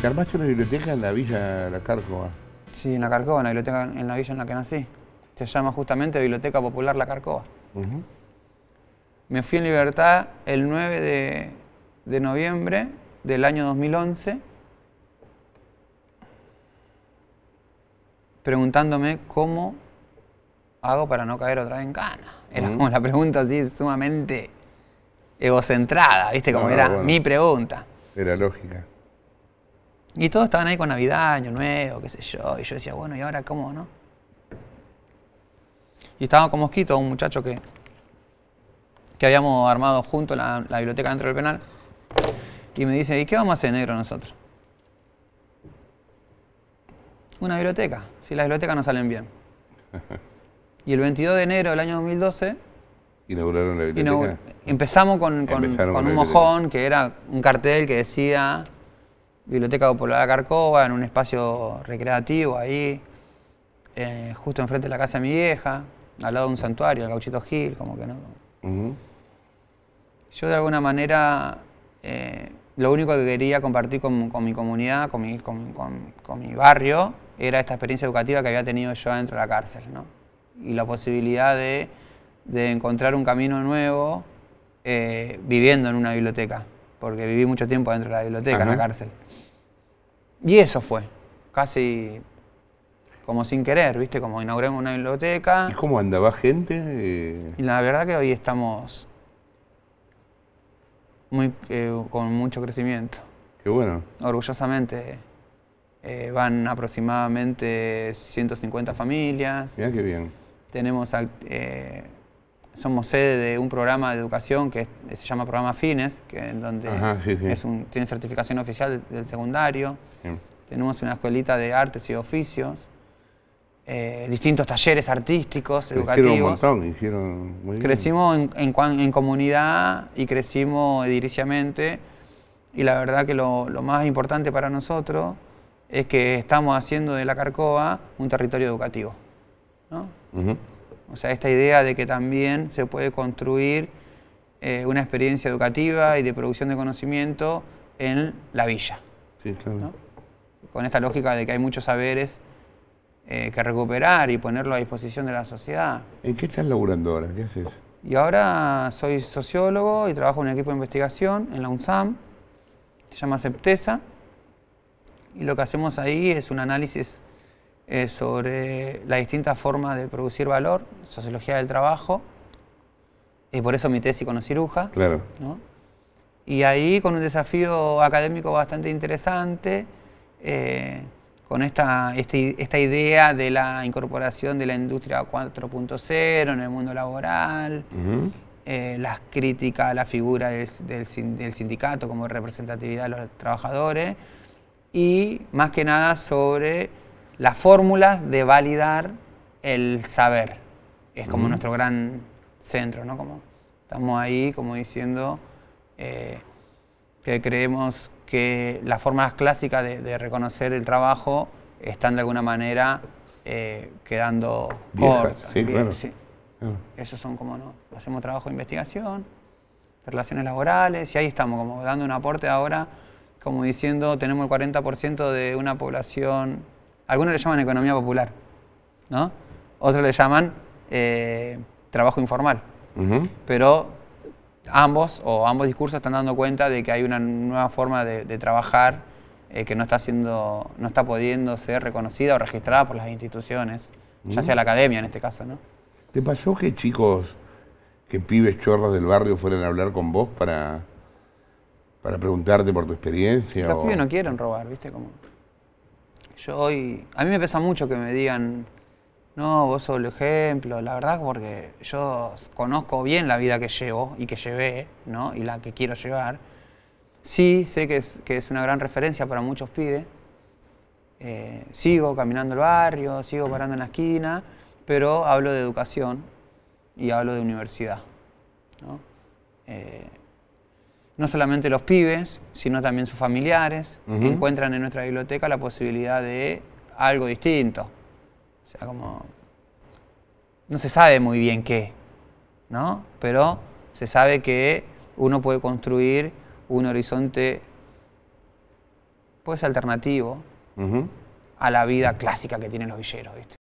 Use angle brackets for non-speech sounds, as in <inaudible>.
¿Te armaste una biblioteca en la Villa La Carcova? Sí, en La Carcova, en la biblioteca, en la villa en la que nací. Se llama justamente Biblioteca Popular La Carcova. Me fui en libertad el 9 de, noviembre del año 2011 preguntándome cómo hago para no caer otra vez en cana. Era como la pregunta así sumamente egocentrada, ¿viste? Como era mi pregunta. Era lógica. Y todos estaban ahí con Navidad, Año Nuevo, qué sé yo. Y yo decía, bueno, ¿y ahora cómo, no? Y estaba con Mosquito, un muchacho que, que habíamos armado junto la, biblioteca dentro del penal. Y me dice, ¿y qué vamos a hacer negro nosotros? Una biblioteca, si las bibliotecas no salen bien. <laughs> Y el 22 de enero del año 2012... Inauguraron la biblioteca. empezamos con un mojón que era un cartel que decía Biblioteca Popular Carcova, en un espacio recreativo ahí, eh, justo enfrente de la casa de mi vieja, al lado de un santuario, el Gauchito Gil, como que no. Yo de alguna manera eh, lo único que quería compartir con, mi comunidad, con mi, barrio, era esta experiencia educativa que había tenido yo dentro de la cárcel, ¿no? Y la posibilidad de, encontrar un camino nuevo eh, viviendo en una biblioteca porque viví mucho tiempo dentro de la biblioteca, en la cárcel. Y eso fue, casi como sin querer, ¿viste? Como inauguramos una biblioteca. ¿Y cómo andaba gente? Y la verdad que hoy estamos muy, eh, con mucho crecimiento. Qué bueno. Orgullosamente. Eh, van aproximadamente 150 familias. Mira qué bien. Tenemos eh, somos sede de un programa de educación que se llama Programa Fines, que donde Es un, tiene certificación oficial del secundario. Tenemos una escuelita de artes y oficios, eh, distintos talleres artísticos, educativos. Crecimos En, en, comunidad y crecimos ediliciamente. Y la verdad que lo, más importante para nosotros es que estamos haciendo de la Carcova un territorio educativo. ¿no? O sea, esta idea de que también se puede construir eh, una experiencia educativa y de producción de conocimiento en la villa. Sí, claro. Con esta lógica de que hay muchos saberes eh, que recuperar y ponerlo a disposición de la sociedad. ¿En qué estás laburando ahora? ¿Qué haces? Y ahora soy sociólogo y trabajo en un equipo de investigación en la UNSAM, se llama CEPTESA, y lo que hacemos ahí es un análisis eh, sobre las distintas formas de producir valor, sociología del trabajo, y por eso mi tesis con ciruja. Claro. Y ahí con un desafío académico bastante interesante, eh, con esta, este, esta idea de la incorporación de la industria 4.0 en el mundo laboral, eh, las críticas a la figura del sindicato como representatividad de los trabajadores, y más que nada sobre las fórmulas de validar el saber. Es como nuestro gran centro, ¿no? Como estamos ahí como diciendo eh, que creemos que las formas clásicas de, reconocer el trabajo están de alguna manera eh, quedando por Sí, claro. Ah. Esos son como, ¿no? Hacemos trabajo de investigación, relaciones laborales, y ahí estamos como dando un aporte ahora, como diciendo, tenemos el 40% de una población algunos le llaman economía popular, ¿no? Otros le llaman eh, trabajo informal. Pero ambos o ambos discursos están dando cuenta de que hay una nueva forma de, trabajar eh, que no está siendo, no está pudiendo ser reconocida o registrada por las instituciones, ya sea la academia en este caso, ¿no? ¿Te pasó que chicos, que pibes chorros del barrio fueran a hablar con vos para, para preguntarte por tu experiencia? Los pibes no quieren robar, ¿viste? Como... Yo hoy, a mí me pesa mucho que me digan, no, vos sos el ejemplo, la verdad porque yo conozco bien la vida que llevo y que llevé, ¿no? Y la que quiero llevar. Sí, sé que es, una gran referencia para muchos pibes. Eh, sigo caminando el barrio, sigo parando en la esquina, pero hablo de educación y hablo de universidad no solamente los pibes, sino también sus familiares, encuentran en nuestra biblioteca la posibilidad de algo distinto. O sea, como... No se sabe muy bien qué, ¿no? Pero se sabe que uno puede construir un horizonte, pues, alternativo a la vida clásica que tienen los villeros, ¿viste?